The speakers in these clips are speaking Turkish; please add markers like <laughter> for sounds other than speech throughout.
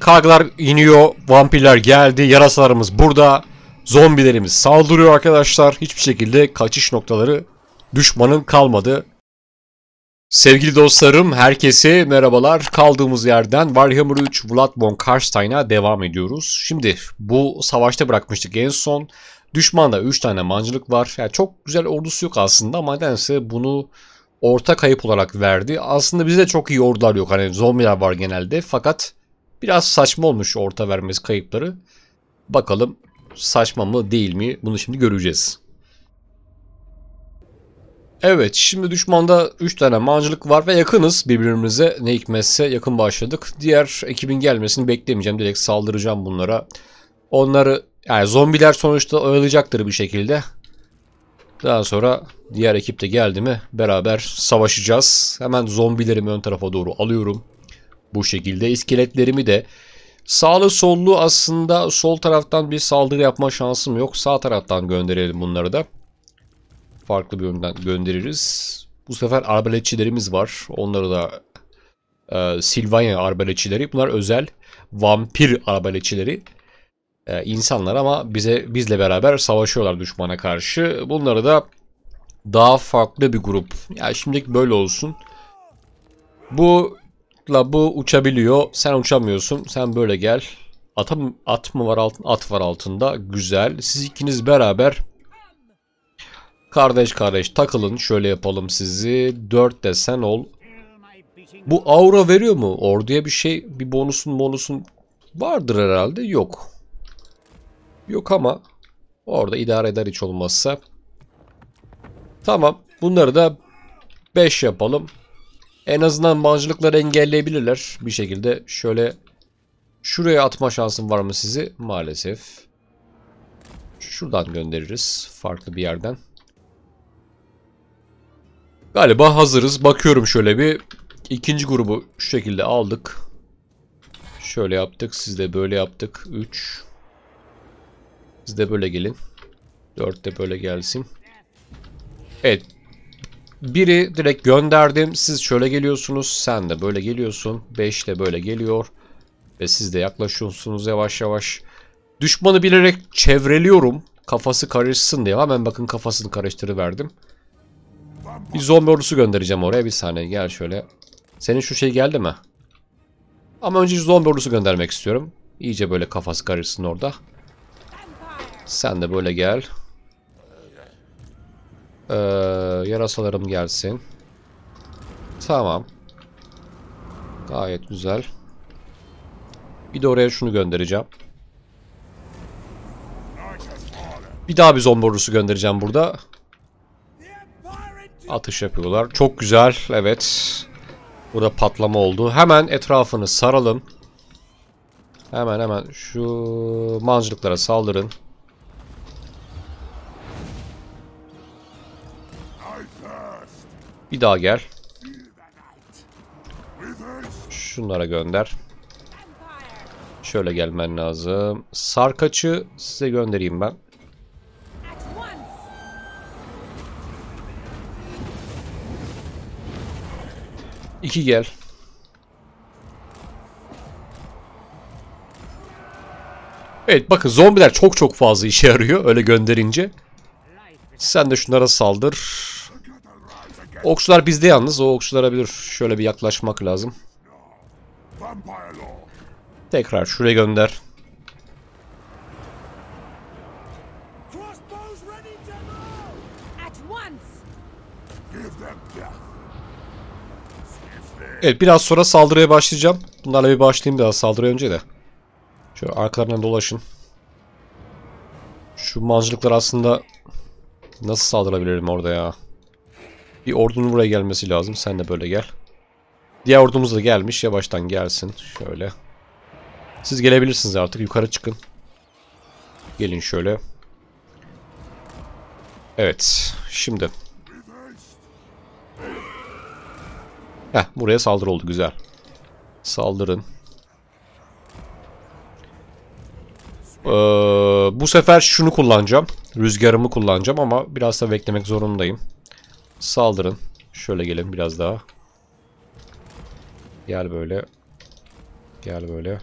Karglar iniyor, vampirler geldi, yarasalarımız burada. Zombilerimiz saldırıyor arkadaşlar. Hiçbir şekilde kaçış noktaları düşmanın kalmadı. Sevgili dostlarım, herkese merhabalar. Kaldığımız yerden Warhammer 3 Vlad von Karstein'a devam ediyoruz. Şimdi bu savaşta bırakmıştık en son. Düşmanda 3 tane mancılık var. Yani çok güzel ordusu yok aslında ama nedense bunu orta kayıp olarak verdi. Aslında bizde çok iyi ordular yok. Hani zombiler var genelde fakat Biraz saçma olmuş orta vermesi kayıpları. Bakalım saçma mı değil mi bunu şimdi göreceğiz. Evet şimdi düşmanda 3 tane mancılık var ve yakınız birbirimize ne hikmetse yakın başladık. Diğer ekibin gelmesini beklemeyeceğim direkt saldıracağım bunlara. Onları yani zombiler sonuçta oyalayacaktır bir şekilde. Daha sonra diğer ekip de geldi mi beraber savaşacağız. Hemen zombilerimi ön tarafa doğru alıyorum. Bu şekilde iskeletlerimi de sağlı sollu aslında sol taraftan bir saldırı yapma şansım yok. Sağ taraftan gönderelim bunları da. Farklı bir yönden göndeririz. Bu sefer arbaletçilerimiz var. Onları da e, Silvanya arbaletçileri. Bunlar özel vampir arbaletçileri e, insanlar ama bize bizle beraber savaşıyorlar düşmana karşı. Bunları da daha farklı bir grup. Ya yani şimdilik böyle olsun. Bu Atla bu uçabiliyor. Sen uçamıyorsun. Sen böyle gel. At, at mı var altın, At var altında. Güzel. Siz ikiniz beraber kardeş kardeş takılın. Şöyle yapalım sizi. 4 de sen ol. Bu aura veriyor mu? Orduya bir şey, bir bonusun bonusun vardır herhalde. Yok. Yok ama orada idare eder hiç olmazsa. Tamam. Bunları da 5 yapalım. En azından mancılıkları engelleyebilirler bir şekilde. Şöyle şuraya atma şansım var mı sizi? Maalesef. Şuradan göndeririz. Farklı bir yerden. Galiba hazırız. Bakıyorum şöyle bir. ikinci grubu şu şekilde aldık. Şöyle yaptık. Siz de böyle yaptık. 3. Siz de böyle gelin. 4 de böyle gelsin. Evet. Biri direkt gönderdim. Siz şöyle geliyorsunuz. Sen de böyle geliyorsun. 5 de böyle geliyor. Ve siz de yaklaşıyorsunuz yavaş yavaş. Düşmanı bilerek çevreliyorum. Kafası karışsın diye. Hemen bakın kafasını karıştırıverdim. Bir zombi ordusu göndereceğim oraya. Bir saniye gel şöyle. Senin şu şey geldi mi? Ama önce zombi ordusu göndermek istiyorum. İyice böyle kafası karışsın orada. Sen de böyle gel. Ee, yarasalarım gelsin. Tamam. Gayet güzel. Bir de oraya şunu göndereceğim. Bir daha bir zomborusu göndereceğim burada. Atış yapıyorlar. Çok güzel. Evet. Burada patlama oldu. Hemen etrafını saralım. Hemen hemen şu mancılıklara saldırın. Bir daha gel. Şunlara gönder. Şöyle gelmen lazım. Sarkaç'ı size göndereyim ben. İki gel. Evet bakın zombiler çok çok fazla işe yarıyor öyle gönderince. Sen de şunlara saldır. Okçular bizde yalnız. O okçulara bir şöyle bir yaklaşmak lazım. Tekrar şuraya gönder. Evet biraz sonra saldırıya başlayacağım. Bunlarla bir başlayayım biraz saldırıya önce de. Şöyle arkalarından dolaşın. Şu mancılıklar aslında nasıl saldırabilirim orada ya? Bir ordunun buraya gelmesi lazım. Sen de böyle gel. Diğer ordumuz da gelmiş. Yavaştan gelsin. Şöyle. Siz gelebilirsiniz artık. Yukarı çıkın. Gelin şöyle. Evet. Şimdi. Heh. Buraya saldırı oldu. Güzel. Saldırın. Ee, bu sefer şunu kullanacağım. Rüzgarımı kullanacağım ama biraz da beklemek zorundayım. Saldırın. Şöyle gelin biraz daha. Gel böyle. Gel böyle.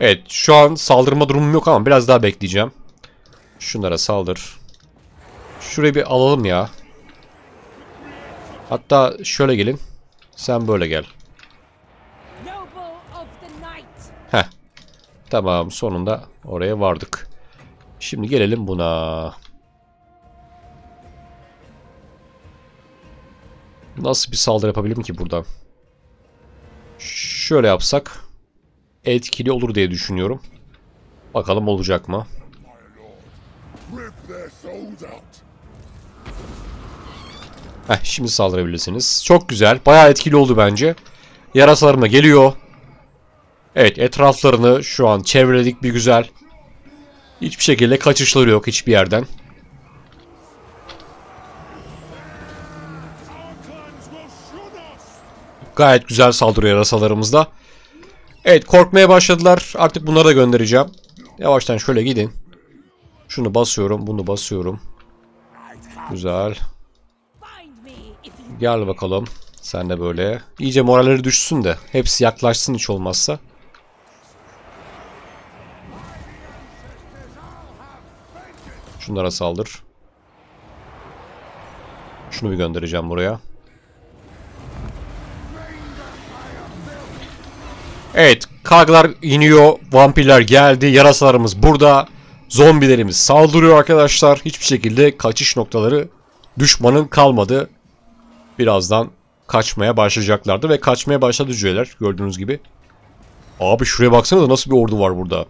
Evet şu an saldırma durumum yok ama biraz daha bekleyeceğim. Şunlara saldır. Şurayı bir alalım ya. Hatta şöyle gelin. Sen böyle gel. Tamam sonunda oraya vardık. Şimdi gelelim buna. Nasıl bir saldırı yapabilirim ki buradan? Şöyle yapsak etkili olur diye düşünüyorum. Bakalım olacak mı? Heh, şimdi saldırabilirsiniz. Çok güzel. Bayağı etkili oldu bence. Yarasalarım da geliyor. Evet etraflarını şu an çevreledik bir güzel. Hiçbir şekilde kaçışları yok hiçbir yerden. Gayet güzel saldırıyor yarasalarımızda. Evet korkmaya başladılar. Artık bunları da göndereceğim. Yavaştan şöyle gidin. Şunu basıyorum, bunu basıyorum. Güzel. Gel bakalım. Sen de böyle. İyice moralleri düşsün de. Hepsi yaklaşsın hiç olmazsa. Şunlara saldır. Şunu bir göndereceğim buraya. Evet. karglar iniyor. Vampirler geldi. Yarasalarımız burada. Zombilerimiz saldırıyor arkadaşlar. Hiçbir şekilde kaçış noktaları düşmanın kalmadı. Birazdan kaçmaya başlayacaklardı ve kaçmaya başladı cüceler gördüğünüz gibi. Abi şuraya baksanıza nasıl bir ordu var burada.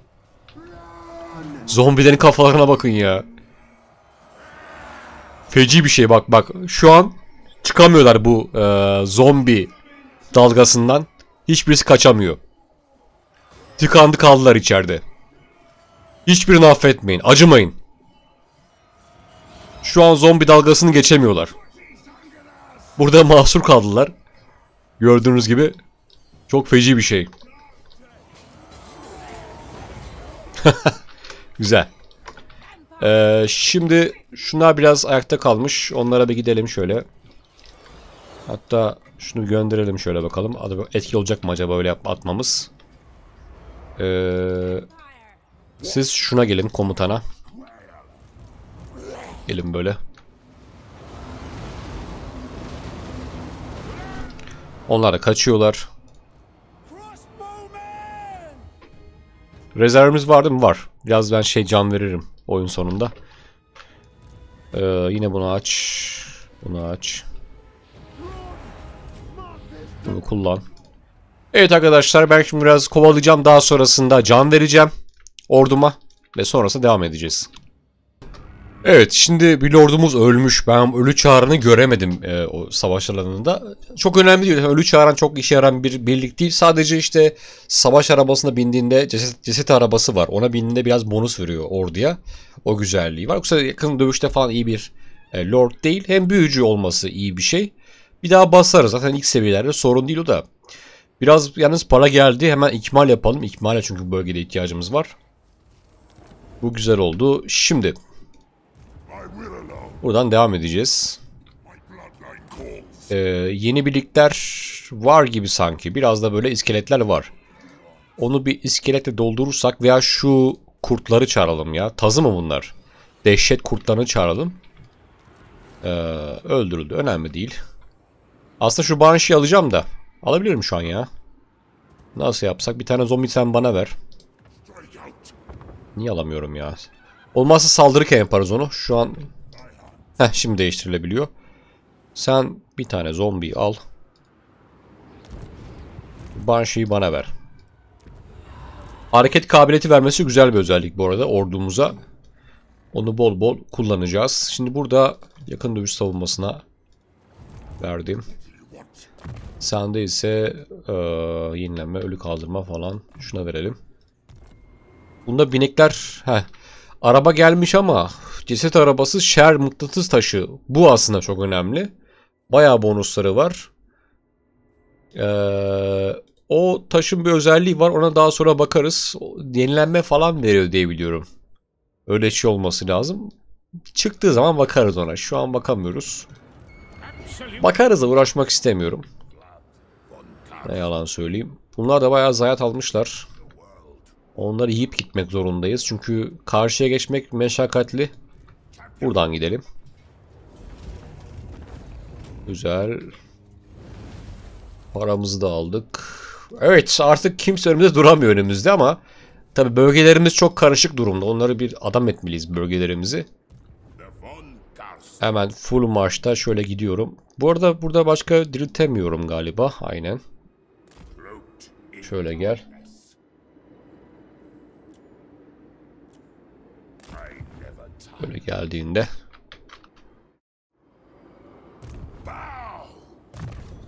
Zombilerin kafalarına bakın ya. Feci bir şey bak bak. Şu an çıkamıyorlar bu e, zombi dalgasından. Hiçbirisi kaçamıyor. Tıkandı kaldılar içeride. Hiçbirini affetmeyin. Acımayın. Şu an zombi dalgasını geçemiyorlar. Burada <laughs> mahsur kaldılar. Gördüğünüz gibi çok feci bir şey. <laughs> Güzel. Ee, şimdi şunlar biraz ayakta kalmış. Onlara bir gidelim şöyle. Hatta şunu gönderelim şöyle bakalım. Etki olacak mı acaba öyle atmamız? Ee, siz şuna gelin komutana. Gelin böyle. Onlar da kaçıyorlar. Rezervimiz vardı mı? Var. Biraz ben şey can veririm oyun sonunda. Ee, yine bunu aç. Bunu aç. Bunu kullan. Evet arkadaşlar ben şimdi biraz kovalayacağım. Daha sonrasında can vereceğim orduma ve sonrasında devam edeceğiz. Evet şimdi bir lordumuz ölmüş. Ben ölü çağrını göremedim e, o savaş alanında. Çok önemli değil. Ölü çağıran çok işe yaran bir birlik değil. Sadece işte savaş arabasına bindiğinde ceset, ceset arabası var. Ona bindiğinde biraz bonus veriyor orduya. O güzelliği var. Yoksa yakın dövüşte falan iyi bir e, lord değil. Hem büyücü olması iyi bir şey. Bir daha basarız. Zaten ilk seviyelerde sorun değil o da. Biraz yalnız para geldi. Hemen ikmal yapalım. İkmale çünkü bölgede ihtiyacımız var. Bu güzel oldu. Şimdi Buradan devam edeceğiz. Ee, yeni birlikler var gibi sanki. Biraz da böyle iskeletler var. Onu bir iskeletle doldurursak veya şu kurtları çağıralım ya. Tazı mı bunlar? Dehşet kurtlarını çağıralım. Ee, öldürüldü. Önemli değil. Aslında şu Banshee'yi alacağım da. Alabilirim şu an ya. Nasıl yapsak? Bir tane zombi sen bana ver. Niye alamıyorum ya? Olmazsa saldırı yaparız onu. Şu an Heh, şimdi değiştirilebiliyor. Sen bir tane zombi al. Banshee'yi bana ver. Hareket kabiliyeti vermesi güzel bir özellik bu arada ordumuza. Onu bol bol kullanacağız. Şimdi burada yakın dövüş savunmasına verdim. Sende ise e, yenilenme, ölü kaldırma falan şuna verelim. Bunda binekler heh, Araba gelmiş ama ceset arabası şer mıknatıs taşı. Bu aslında çok önemli. Bayağı bonusları var. Ee, o taşın bir özelliği var. Ona daha sonra bakarız. Yenilenme falan veriyor diye biliyorum. Öyle şey olması lazım. Çıktığı zaman bakarız ona. Şu an bakamıyoruz. Bakarız da uğraşmak istemiyorum. Ne yalan söyleyeyim. Bunlar da bayağı zayiat almışlar. Onları yiyip gitmek zorundayız. Çünkü karşıya geçmek meşakkatli. Buradan gidelim. Güzel. Paramızı da aldık. Evet artık kimse önümüzde duramıyor önümüzde ama tabi bölgelerimiz çok karışık durumda. Onları bir adam etmeliyiz bölgelerimizi. Hemen full marşta şöyle gidiyorum. Bu arada burada başka diriltemiyorum galiba. Aynen. Şöyle gel. Böyle geldiğinde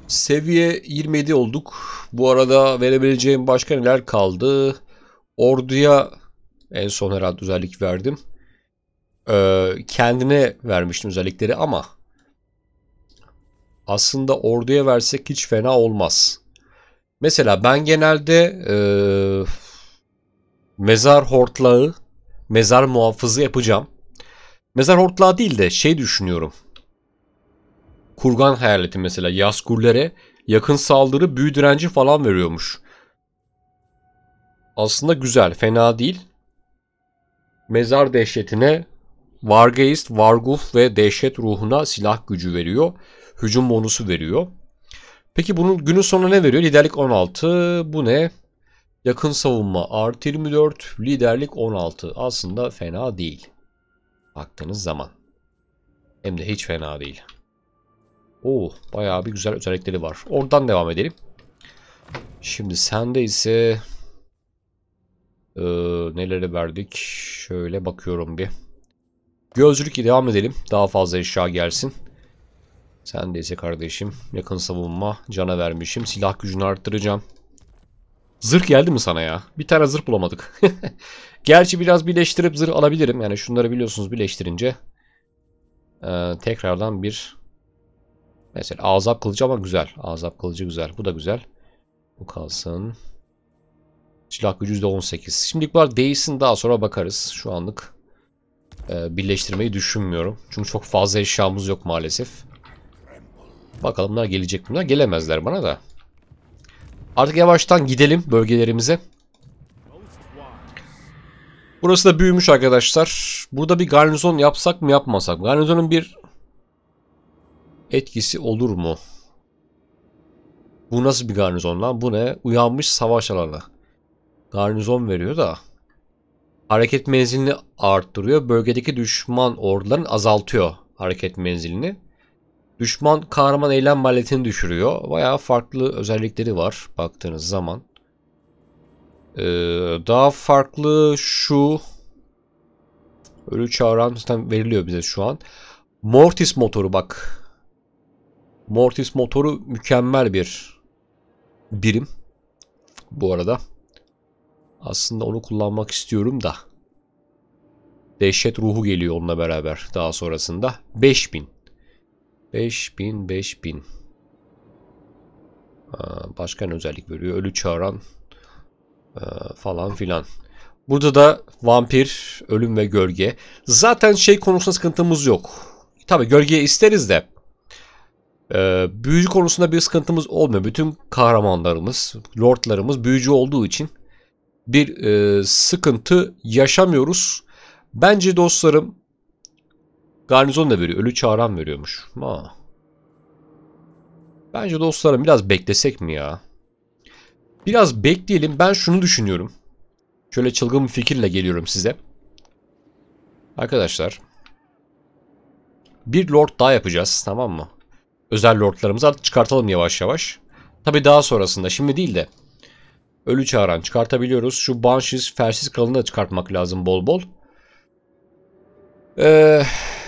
Seviye 27 olduk. Bu arada verebileceğim başka neler kaldı? Orduya en son herhalde özellik verdim. Ee, kendine vermiştim özellikleri ama aslında orduya versek hiç fena olmaz. Mesela ben genelde e, mezar hortlağı, mezar muhafızı yapacağım. Mezar hortlağı değil de şey düşünüyorum. Kurgan hayaleti mesela. Yaskurlere yakın saldırı, büyü direnci falan veriyormuş. Aslında güzel, fena değil. Mezar dehşetine Vargeist, Vargulf ve dehşet ruhuna silah gücü veriyor. Hücum bonusu veriyor. Peki bunun günün sonu ne veriyor? Liderlik 16. Bu ne? Yakın savunma artı 24. Liderlik 16. Aslında fena değil. Baktığınız zaman. Hem de hiç fena değil. Oo, bayağı bir güzel özellikleri var. Oradan devam edelim. Şimdi sende ise ee, neleri verdik? Şöyle bakıyorum bir. Gözlük devam edelim. Daha fazla eşya gelsin. Sen de ise kardeşim yakın savunma cana vermişim. Silah gücünü arttıracağım. Zırh geldi mi sana ya? Bir tane zırh bulamadık. <laughs> Gerçi biraz birleştirip zırh alabilirim. Yani şunları biliyorsunuz birleştirince. Ee, tekrardan bir mesela azap kılıcı ama güzel. Azap kılıcı güzel. Bu da güzel. Bu kalsın. Silah gücü %18. Şimdilik var değilsin daha sonra bakarız. Şu anlık e, birleştirmeyi düşünmüyorum. Çünkü çok fazla eşyamız yok maalesef. Bakalım bunlar gelecek bunlar. Gelemezler bana da. Artık yavaştan gidelim bölgelerimize. Burası da büyümüş arkadaşlar. Burada bir garnizon yapsak mı yapmasak? Garnizonun bir etkisi olur mu? Bu nasıl bir garnizon lan? Bu ne? Uyanmış savaş alanı. Garnizon veriyor da. Hareket menzilini arttırıyor. Bölgedeki düşman ordularını azaltıyor hareket menzilini. Düşman kahraman eylem maliyetini düşürüyor. Bayağı farklı özellikleri var baktığınız zaman. Ee, daha farklı şu. Ölü çağıran zaten veriliyor bize şu an. Mortis motoru bak. Mortis motoru mükemmel bir birim. Bu arada. Aslında onu kullanmak istiyorum da. Dehşet ruhu geliyor onunla beraber daha sonrasında. 5000. 5000 5000 ee, başka ne özellik veriyor? Ölü çağıran e, falan filan. Burada da vampir, ölüm ve gölge. Zaten şey konusunda sıkıntımız yok. Tabi gölgeyi isteriz de. E, büyücü konusunda bir sıkıntımız olmuyor. Bütün kahramanlarımız, lordlarımız büyücü olduğu için bir e, sıkıntı yaşamıyoruz. Bence dostlarım Garnizon da veriyor. Ölü çağıran veriyormuş. Ha. Bence dostlarım biraz beklesek mi ya? Biraz bekleyelim. Ben şunu düşünüyorum. Şöyle çılgın bir fikirle geliyorum size. Arkadaşlar. Bir lord daha yapacağız. Tamam mı? Özel lordlarımızı artık çıkartalım yavaş yavaş. Tabi daha sonrasında. Şimdi değil de. Ölü çağıran çıkartabiliyoruz. Şu Banshees Fersiz kralını da çıkartmak lazım bol bol. Ee,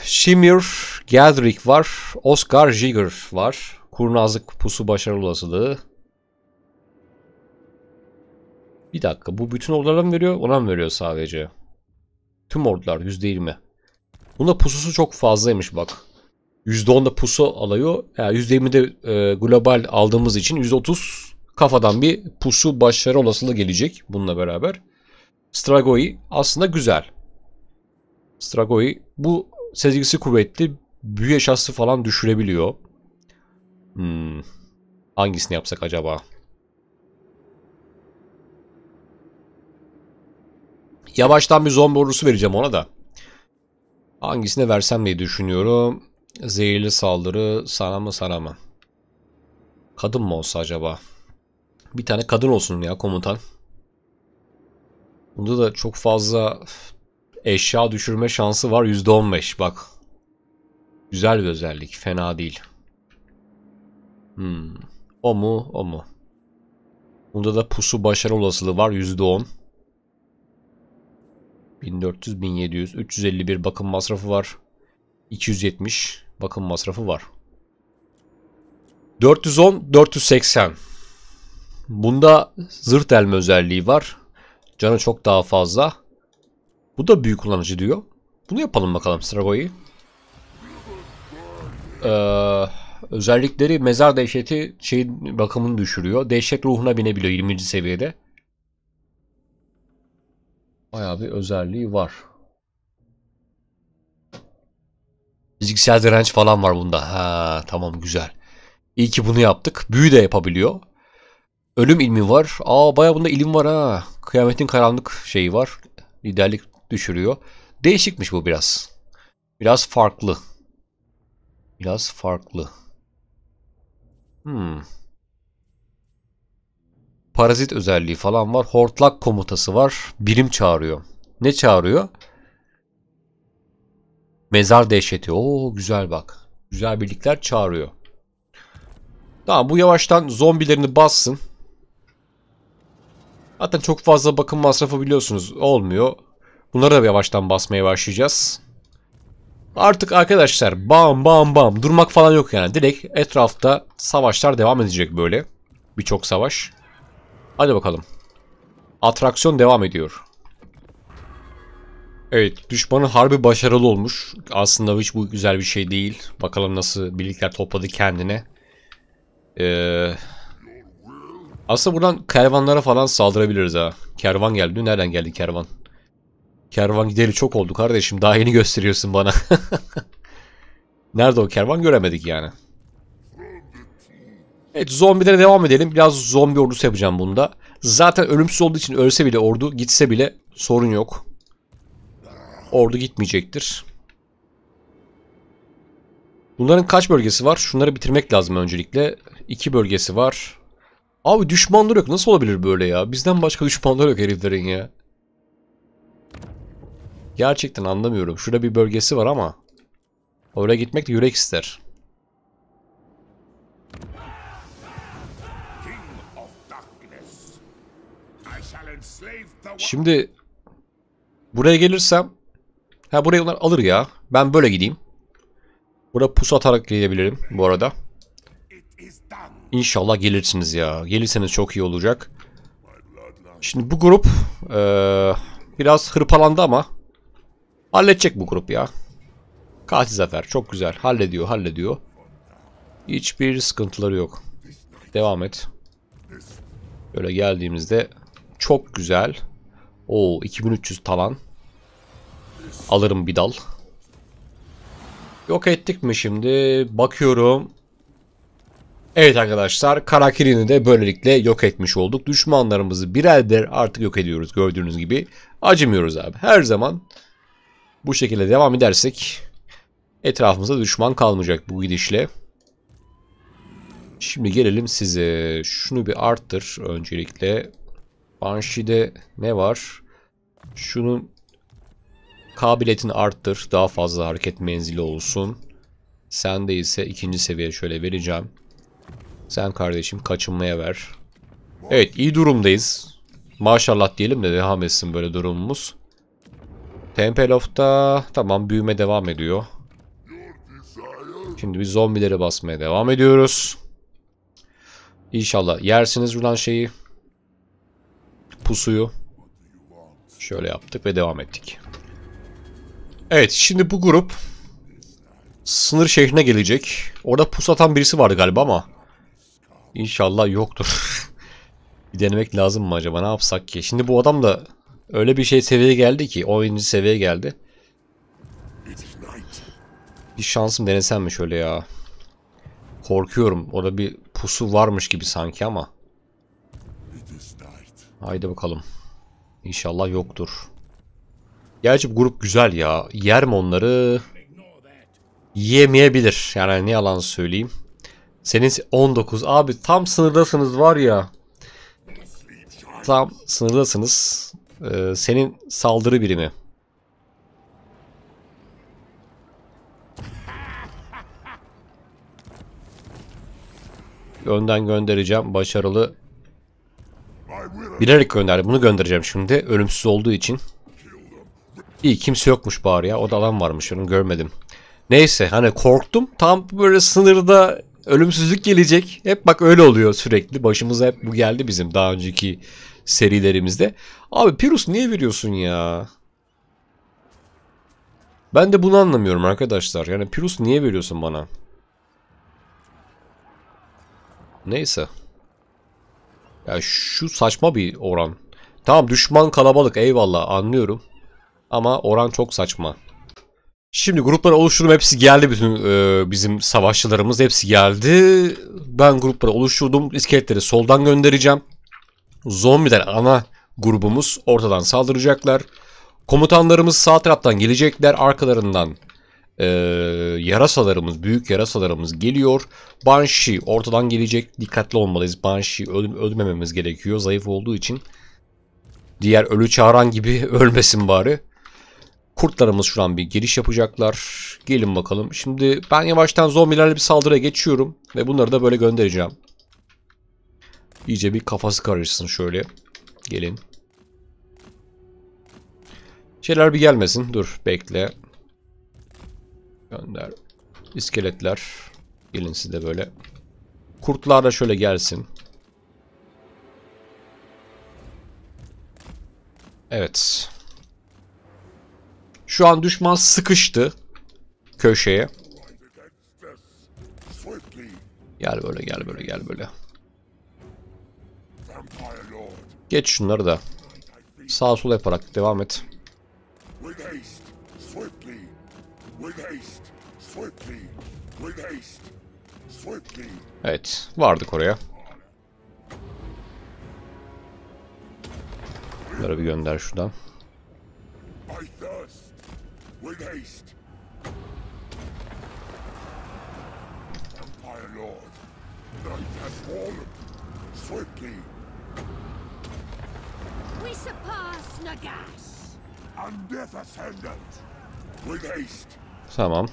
Shimir Geldrick var. Oscar Jigger var. Kurnazlık pusu başarılı olasılığı. Bir dakika bu bütün ordulara mı veriyor? Ona mı veriyor sadece? Tüm ordular %20. Bunda pususu çok fazlaymış bak. %10'da pusu alıyor. Yani %20'de e, global aldığımız için %30 kafadan bir pusu başarı olasılığı gelecek bununla beraber. Stragoi aslında güzel. Stragoi. Bu sezgisi kuvvetli. Büyü eşyası falan düşürebiliyor. Hmm. Hangisini yapsak acaba? Yavaştan bir zombi ordusu vereceğim ona da. Hangisine versem diye düşünüyorum. Zehirli saldırı sana mı sana mı? Kadın mı olsa acaba? Bir tane kadın olsun ya komutan. Bunda da çok fazla Eşya düşürme şansı var %15 bak. Güzel bir özellik. Fena değil. Hmm. O mu? O mu? Bunda da pusu başarı olasılığı var %10. 1400, 1700, 351 bakım masrafı var. 270 bakım masrafı var. 410, 480. Bunda zırh delme özelliği var. Canı çok daha fazla. Bu da büyük kullanıcı diyor. Bunu yapalım bakalım Strago'yu. Ee, özellikleri mezar dehşeti şeyin bakımını düşürüyor. Dehşet ruhuna binebiliyor 20. seviyede. Bayağı bir özelliği var. Fiziksel direnç falan var bunda. Ha tamam güzel. İyi ki bunu yaptık. Büyü de yapabiliyor. Ölüm ilmi var. Aa baya bunda ilim var ha. Kıyametin karanlık şeyi var. Liderlik düşürüyor. Değişikmiş bu biraz. Biraz farklı. Biraz farklı. Hmm. Parazit özelliği falan var. Hortlak komutası var. Birim çağırıyor. Ne çağırıyor? Mezar dehşeti. Oo güzel bak. Güzel birlikler çağırıyor. Tamam bu yavaştan zombilerini bassın. Zaten çok fazla bakım masrafı biliyorsunuz olmuyor. Bunları da yavaştan basmaya başlayacağız. Artık arkadaşlar bam bam bam durmak falan yok yani. Direkt etrafta savaşlar devam edecek böyle. Birçok savaş. Hadi bakalım. Atraksiyon devam ediyor. Evet düşmanın harbi başarılı olmuş. Aslında hiç bu güzel bir şey değil. Bakalım nasıl birlikler topladı kendine. Ee, aslında buradan kervanlara falan saldırabiliriz ha. Kervan geldi. Nereden geldi kervan? Kervan gideli çok oldu kardeşim. Daha yeni gösteriyorsun bana. <laughs> Nerede o kervan göremedik yani. Evet zombilere devam edelim. Biraz zombi ordusu yapacağım bunda. Zaten ölümsüz olduğu için ölse bile ordu gitse bile sorun yok. Ordu gitmeyecektir. Bunların kaç bölgesi var? Şunları bitirmek lazım öncelikle. İki bölgesi var. Abi düşmanlar yok. Nasıl olabilir böyle ya? Bizden başka düşmanlar yok heriflerin ya. Gerçekten anlamıyorum. Şurada bir bölgesi var ama oraya gitmek de yürek ister. Şimdi buraya gelirsem ha burayı onlar alır ya. Ben böyle gideyim. Burada pusu atarak gidebilirim. bu arada. İnşallah gelirsiniz ya. Gelirseniz çok iyi olacak. Şimdi bu grup ee, biraz hırpalandı ama Halledecek bu grup ya. Katil Zafer çok güzel. Hallediyor hallediyor. Hiçbir sıkıntıları yok. Devam et. Böyle geldiğimizde çok güzel. O 2300 talan. Alırım bir dal. Yok ettik mi şimdi? Bakıyorum. Evet arkadaşlar Karakiri'ni de böylelikle yok etmiş olduk. Düşmanlarımızı birer birer artık yok ediyoruz gördüğünüz gibi. Acımıyoruz abi. Her zaman bu şekilde devam edersek etrafımızda düşman kalmayacak bu gidişle. Şimdi gelelim size. Şunu bir arttır öncelikle. Banshee'de ne var? Şunun kabiliyetini arttır. Daha fazla hareket menzili olsun. Sende ise ikinci seviye şöyle vereceğim. Sen kardeşim kaçınmaya ver. Evet iyi durumdayız. Maşallah diyelim de devam etsin böyle durumumuz. Temple of'ta tamam büyüme devam ediyor. Şimdi biz zombileri basmaya devam ediyoruz. İnşallah yersiniz buradan şeyi. Pusuyu. Şöyle yaptık ve devam ettik. Evet şimdi bu grup sınır şehrine gelecek. Orada pus atan birisi vardı galiba ama inşallah yoktur. <laughs> Bir denemek lazım mı acaba ne yapsak ki? Şimdi bu adam da Öyle bir şey seviye geldi ki. 10. seviye geldi. Bir şansım denesem mi şöyle ya. Korkuyorum. Orada bir pusu varmış gibi sanki ama. Haydi bakalım. İnşallah yoktur. Gerçi bu grup güzel ya. Yer mi onları? Yiyemeyebilir. Yani ne yalan söyleyeyim. Senin 19. Abi tam sınırdasınız var ya. Tam sınırdasınız. Ee, senin saldırı birimi. Önden göndereceğim. Başarılı. Bilerek gönder. Bunu göndereceğim şimdi. Ölümsüz olduğu için. İyi kimse yokmuş bari ya. O da adam varmış. Onu görmedim. Neyse hani korktum. Tam böyle sınırda Ölümsüzlük gelecek. Hep bak öyle oluyor sürekli. Başımıza hep bu geldi bizim daha önceki serilerimizde. Abi Pyrus niye veriyorsun ya? Ben de bunu anlamıyorum arkadaşlar. Yani Pyrus niye veriyorsun bana? Neyse. Ya şu saçma bir oran. Tamam düşman kalabalık eyvallah anlıyorum. Ama oran çok saçma. Şimdi gruplara oluşturum hepsi geldi bütün e, bizim savaşçılarımız hepsi geldi. Ben gruplara oluşturdum. İskeletleri soldan göndereceğim. Zombiler ana grubumuz ortadan saldıracaklar. Komutanlarımız sağ taraftan gelecekler. Arkalarından e, yarasalarımız, büyük yarasalarımız geliyor. Banshee ortadan gelecek. Dikkatli olmalıyız. Banshee öl ölmememiz gerekiyor zayıf olduğu için. Diğer ölü çağıran gibi <laughs> ölmesin bari. Kurtlarımız şu an bir giriş yapacaklar. Gelin bakalım. Şimdi ben yavaştan zombilerle bir saldırıya geçiyorum. Ve bunları da böyle göndereceğim. İyice bir kafası karışsın şöyle. Gelin. Şeyler bir gelmesin. Dur bekle. Gönder. İskeletler. Gelin siz de böyle. Kurtlar da şöyle gelsin. Evet. Şu an düşman sıkıştı köşeye. Gel böyle gel böyle gel böyle. Geç şunları da. Sağ sol yaparak devam et. Evet vardık oraya. Bunları bir gönder şuradan with haste. My lord, night has fallen. Swiftly. We surpass Nagash. And death ascendant. With haste. Tamam.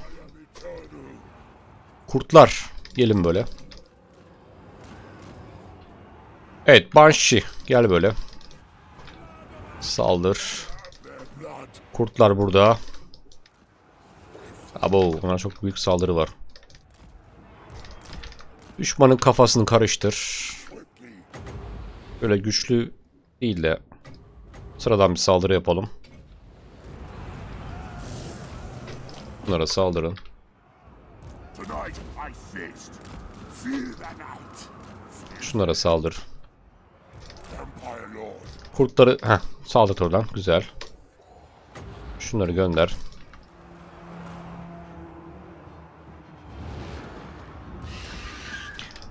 Kurtlar. Gelin böyle. Evet Banshee. Gel böyle. Saldır. Kurtlar burada. Abo ona çok büyük saldırı var. Düşmanın kafasını karıştır. Böyle güçlü değil de sıradan bir saldırı yapalım. Bunlara saldırın. Şunlara saldır. Kurtları... Heh, saldır oradan. Güzel. Şunları gönder.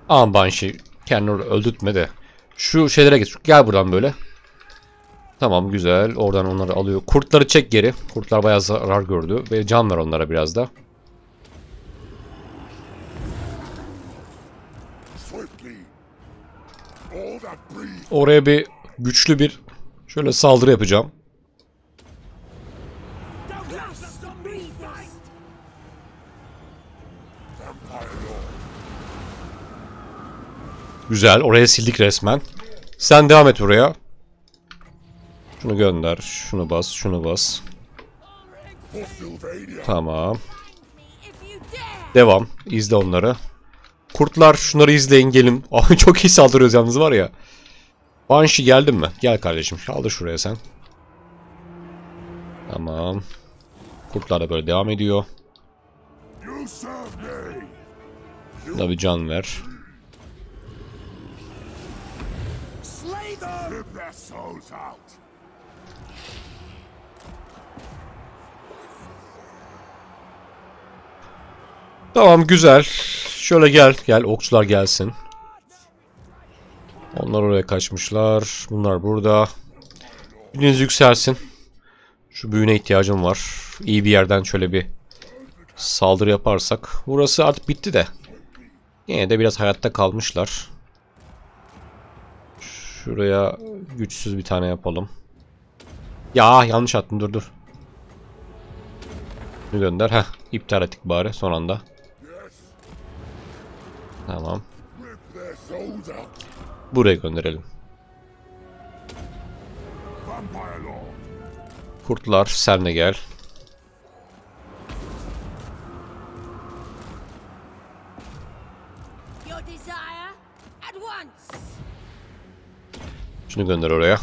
Aman Banshee şey, kendini orada öldürtme de. Şu şeylere git. Gel buradan böyle. Tamam güzel. Oradan onları alıyor. Kurtları çek geri. Kurtlar bayağı zarar gördü. Ve can ver onlara biraz da. Oraya bir güçlü bir şöyle saldırı yapacağım. Güzel. Oraya sildik resmen. Sen devam et buraya. Şunu gönder. Şunu bas. Şunu bas. Tamam. Devam. İzle onları. Kurtlar şunları izleyin gelin. <laughs> Çok iyi saldırıyoruz yalnız var ya. Banshee geldin mi? Gel kardeşim. Kaldır şuraya sen. Tamam. Kurtlar da böyle devam ediyor. Da bir can ver. Slay them! Rip their souls out! Tamam güzel. Şöyle gel. Gel okçular gelsin. Onlar oraya kaçmışlar. Bunlar burada. Büyünüz yükselsin. Şu büyüne ihtiyacım var. İyi bir yerden şöyle bir saldırı yaparsak. Burası artık bitti de. Yine de biraz hayatta kalmışlar. Şuraya güçsüz bir tane yapalım. Ya yanlış attım dur dur. Bunu gönder. Heh iptal ettik bari son anda. Tamam. Buraya gönderelim. Kurtlar sen de gel. Your desire at once. Şunu gönder oraya.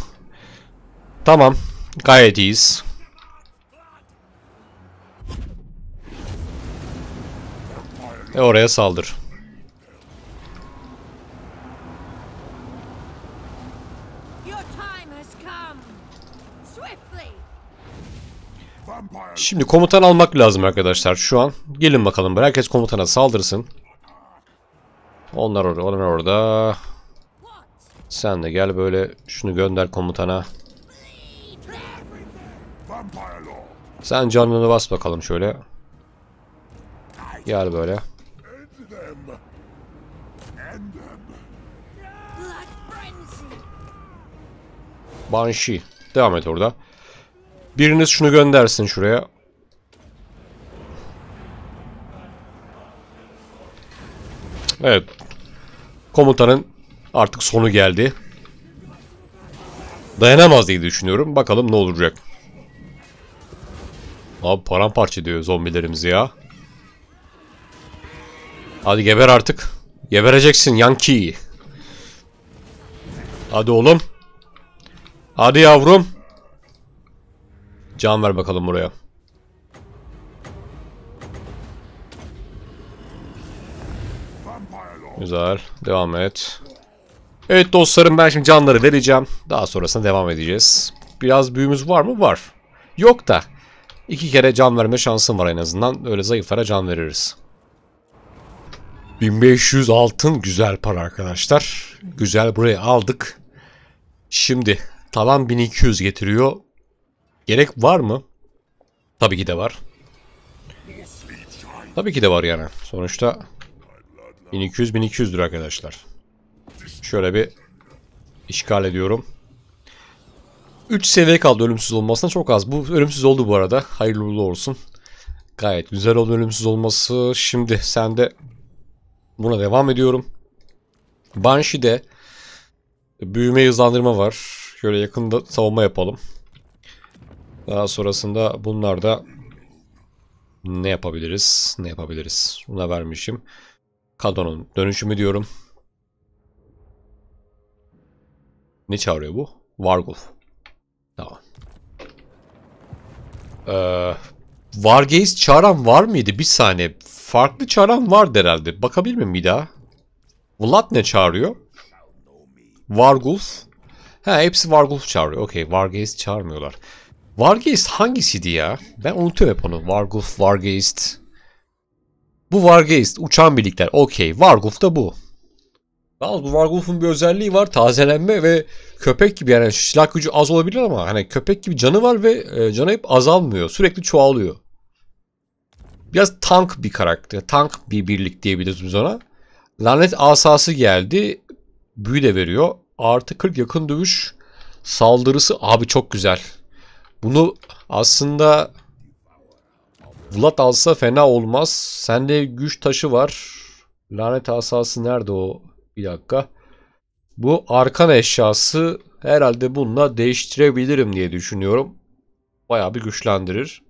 Tamam. Gayet iyiyiz. E oraya saldır. Şimdi komutan almak lazım arkadaşlar şu an. Gelin bakalım herkes komutana saldırsın. Onlar orada, onlar orada. Sen de gel böyle şunu gönder komutana. Sen canını bas bakalım şöyle. Gel böyle. Banshee. Devam et orada. Biriniz şunu göndersin şuraya. Evet. Komutanın artık sonu geldi. Dayanamaz diye düşünüyorum. Bakalım ne olacak. Abi paramparça diyor zombilerimizi ya. Hadi geber artık. Gebereceksin Yankee. Hadi oğlum. Hadi yavrum. Can ver bakalım buraya. Güzel. Devam et. Evet dostlarım ben şimdi canları vereceğim. Daha sonrasında devam edeceğiz. Biraz büyümüz var mı? Var. Yok da. iki kere can verme şansım var en azından. Öyle zayıflara can veririz. 1500 altın güzel para arkadaşlar. Güzel burayı aldık. Şimdi tavan 1200 getiriyor. Gerek var mı? Tabii ki de var. Tabii ki de var yani. Sonuçta 1200-1200'dür arkadaşlar. Şöyle bir işgal ediyorum. 3 seviye kaldı ölümsüz olmasına çok az. Bu ölümsüz oldu bu arada. Hayırlı uğurlu olsun. Gayet güzel oldu ölümsüz olması. Şimdi sen de buna devam ediyorum. Banshee'de büyüme hızlandırma var. Şöyle yakında savunma yapalım. Daha sonrasında bunlar da ne yapabiliriz? Ne yapabiliriz? Buna vermişim. Kadonun dönüşümü diyorum. Ne çağırıyor bu? Wargulf. Tamam. Ee, Wargaze çağıran var mıydı? Bir saniye. Farklı çağıran var herhalde. Bakabilir miyim bir daha? Vlad ne çağırıyor? Wargulf. Ha hepsi Wargulf çağırıyor. Okey Wargaze çağırmıyorlar. Wargaze hangisiydi ya? Ben unutuyorum hep onu. Wargulf, Wargaze. Bu Wargaze. Uçan birlikler. Okey. Wargulf da bu. Yalnız bu Vargulf'un bir özelliği var. Tazelenme ve köpek gibi yani silah gücü az olabilir ama hani köpek gibi canı var ve e, canı hep azalmıyor. Sürekli çoğalıyor. Biraz tank bir karakter. Tank bir birlik diyebiliriz biz ona. Lanet asası geldi. Büyü de veriyor. Artı 40 yakın dövüş saldırısı abi çok güzel. Bunu aslında Vlad alsa fena olmaz. Sende güç taşı var. Lanet asası nerede o? Bir dakika. Bu arkan eşyası herhalde bununla değiştirebilirim diye düşünüyorum. Bayağı bir güçlendirir.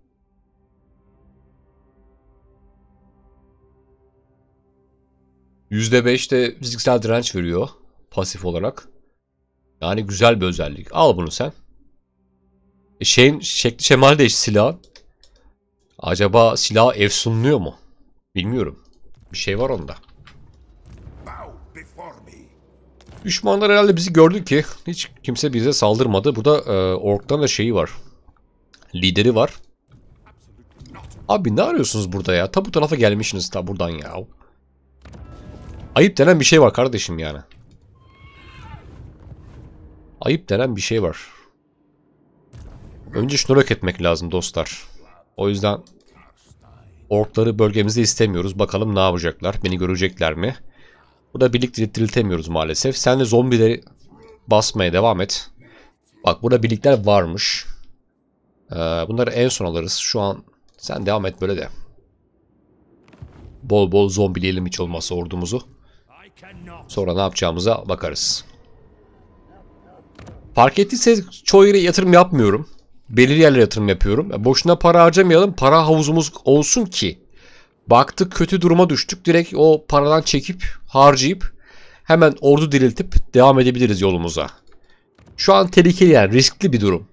%5 de fiziksel direnç veriyor pasif olarak. Yani güzel bir özellik. Al bunu sen. E şeyin şekli şemali değiş silah. Acaba silah efsunluyor mu? Bilmiyorum. Bir şey var onda. Düşmanlar herhalde bizi gördü ki hiç kimse bize saldırmadı. Burada e, Ork'tan da şeyi var. Lideri var. Abi ne arıyorsunuz burada ya? Ta bu tarafa gelmişsiniz ta buradan ya. Ayıp denen bir şey var kardeşim yani. Ayıp denen bir şey var. Önce şunu yok etmek lazım dostlar. O yüzden orkları bölgemizde istemiyoruz. Bakalım ne yapacaklar? Beni görecekler mi? Bu da birlik diriltemiyoruz maalesef. Sen de zombileri basmaya devam et. Bak burada birlikler varmış. Ee, bunları en son alırız. Şu an sen devam et böyle de. Bol bol zombileyelim hiç olmazsa ordumuzu. Sonra ne yapacağımıza bakarız. Fark ettiyseniz çoğu yere yatırım yapmıyorum. Belirli yerlere yatırım yapıyorum. Boşuna para harcamayalım. Para havuzumuz olsun ki Baktık kötü duruma düştük. Direkt o paradan çekip harcayıp hemen ordu diriltip devam edebiliriz yolumuza. Şu an tehlikeli yani riskli bir durum.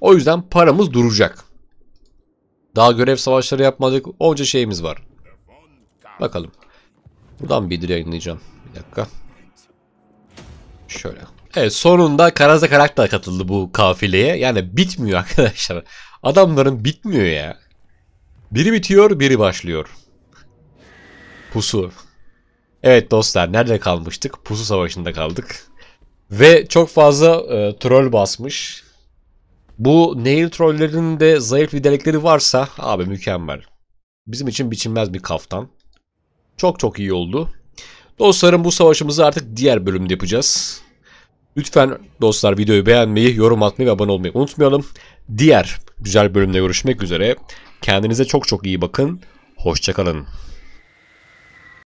O yüzden paramız duracak. Daha görev savaşları yapmadık. Onca şeyimiz var. Bakalım. Buradan bir yayınlayacağım. Bir dakika. Şöyle. Evet sonunda Karaza karakter katıldı bu kafileye. Yani bitmiyor <laughs> arkadaşlar. Adamların bitmiyor ya. Biri bitiyor, biri başlıyor. Pusu. Evet dostlar nerede kalmıştık? Pusu savaşında kaldık. Ve çok fazla e, troll basmış. Bu nehir trollerinin de zayıf liderlikleri varsa abi mükemmel. Bizim için biçilmez bir kaftan. Çok çok iyi oldu. Dostlarım bu savaşımızı artık diğer bölümde yapacağız. Lütfen dostlar videoyu beğenmeyi, yorum atmayı ve abone olmayı unutmayalım. Diğer güzel bölümde görüşmek üzere. Kendinize çok çok iyi bakın. Hoşçakalın.